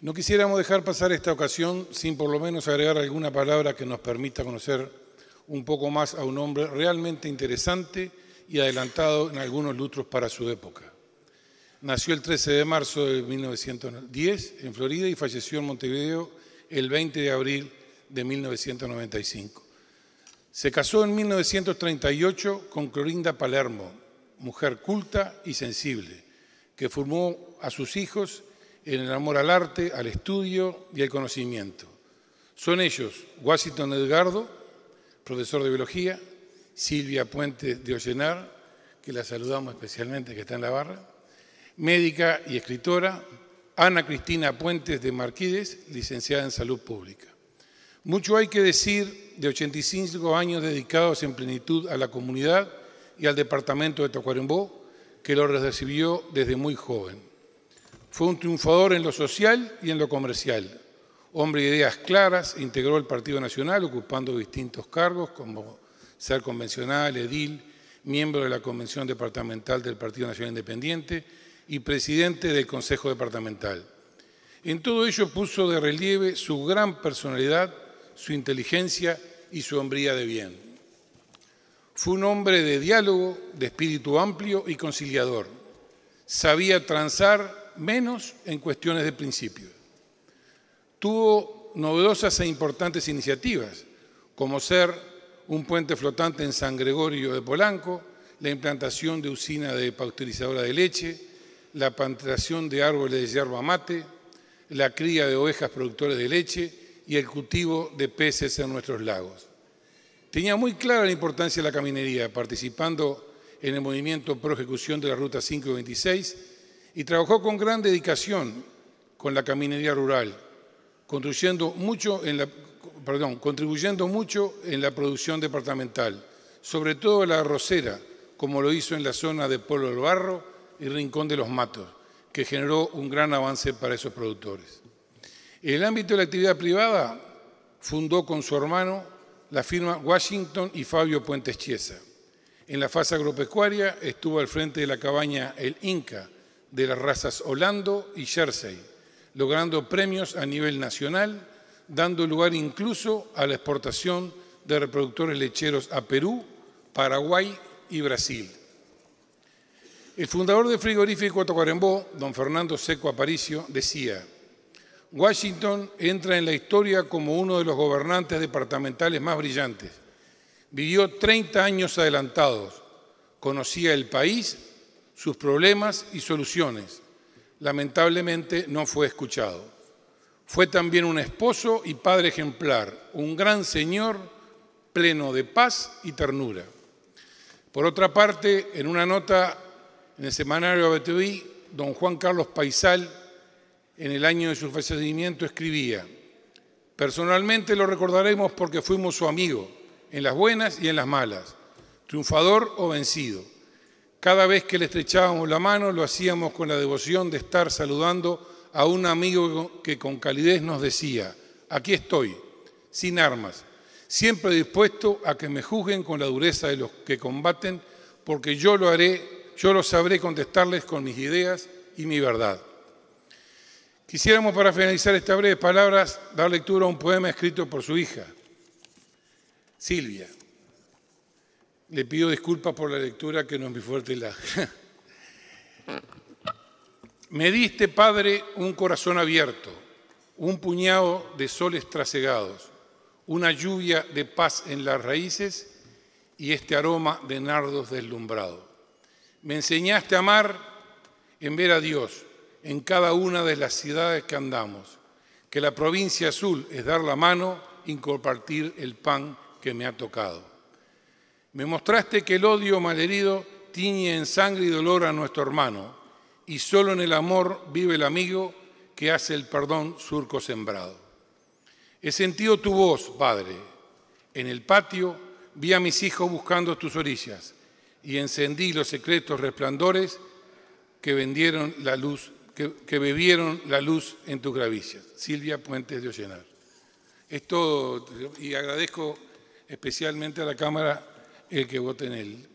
No quisiéramos dejar pasar esta ocasión sin por lo menos agregar alguna palabra que nos permita conocer un poco más a un hombre realmente interesante y adelantado en algunos lustros para su época. Nació el 13 de marzo de 1910 en Florida y falleció en Montevideo el 20 de abril de 1995. Se casó en 1938 con Clorinda Palermo, mujer culta y sensible, que formó a sus hijos en el amor al arte, al estudio y al conocimiento. Son ellos Washington Edgardo, profesor de biología, Silvia Puente de Ollenar, que la saludamos especialmente, que está en la barra, médica y escritora, Ana Cristina Puentes de Marquídez, licenciada en Salud Pública. Mucho hay que decir de 85 años dedicados en plenitud a la comunidad y al departamento de Tacuarembó, que lo recibió desde muy joven. Fue un triunfador en lo social y en lo comercial. Hombre de ideas claras, integró el Partido Nacional ocupando distintos cargos como ser convencional, edil, miembro de la Convención Departamental del Partido Nacional Independiente y presidente del Consejo Departamental. En todo ello puso de relieve su gran personalidad, su inteligencia y su hombría de bien. Fue un hombre de diálogo, de espíritu amplio y conciliador. Sabía transar menos en cuestiones de principio. Tuvo novedosas e importantes iniciativas, como ser un puente flotante en San Gregorio de Polanco, la implantación de usina de pasteurizadora de leche, la plantación de árboles de yerba mate, la cría de ovejas productoras de leche y el cultivo de peces en nuestros lagos. Tenía muy clara la importancia de la caminería, participando en el movimiento Pro Ejecución de la Ruta 526 y trabajó con gran dedicación con la caminería rural, contribuyendo mucho en la producción departamental, sobre todo la arrocera, como lo hizo en la zona de Pueblo del Barro y Rincón de los Matos, que generó un gran avance para esos productores. En el ámbito de la actividad privada, fundó con su hermano la firma Washington y Fabio Puentes Chiesa. En la fase agropecuaria estuvo al frente de la cabaña El Inca, de las razas Holando y Jersey, logrando premios a nivel nacional, dando lugar incluso a la exportación de reproductores lecheros a Perú, Paraguay y Brasil. El fundador de frigorífico Atocarembó, don Fernando Seco Aparicio, decía, Washington entra en la historia como uno de los gobernantes departamentales más brillantes. Vivió 30 años adelantados, conocía el país sus problemas y soluciones. Lamentablemente no fue escuchado. Fue también un esposo y padre ejemplar, un gran señor pleno de paz y ternura. Por otra parte, en una nota en el semanario BTV, don Juan Carlos Paisal, en el año de su fallecimiento, escribía, personalmente lo recordaremos porque fuimos su amigo, en las buenas y en las malas, triunfador o vencido cada vez que le estrechábamos la mano lo hacíamos con la devoción de estar saludando a un amigo que con calidez nos decía, aquí estoy, sin armas, siempre dispuesto a que me juzguen con la dureza de los que combaten, porque yo lo haré, yo lo sabré contestarles con mis ideas y mi verdad. Quisiéramos para finalizar estas breves palabras dar lectura a un poema escrito por su hija, Silvia. Le pido disculpas por la lectura que no es mi fuerte la. Me diste, Padre, un corazón abierto, un puñado de soles trasegados, una lluvia de paz en las raíces y este aroma de nardos deslumbrado. Me enseñaste a amar en ver a Dios en cada una de las ciudades que andamos, que la provincia azul es dar la mano y compartir el pan que me ha tocado. Me mostraste que el odio malherido tiñe en sangre y dolor a nuestro hermano, y solo en el amor vive el amigo que hace el perdón surco sembrado. He sentido tu voz, Padre. En el patio vi a mis hijos buscando tus orillas y encendí los secretos resplandores que vendieron la luz, que, bebieron la luz en tus gravillas. Silvia Puentes de Ollenar. Es todo, y agradezco especialmente a la Cámara el que vote en él.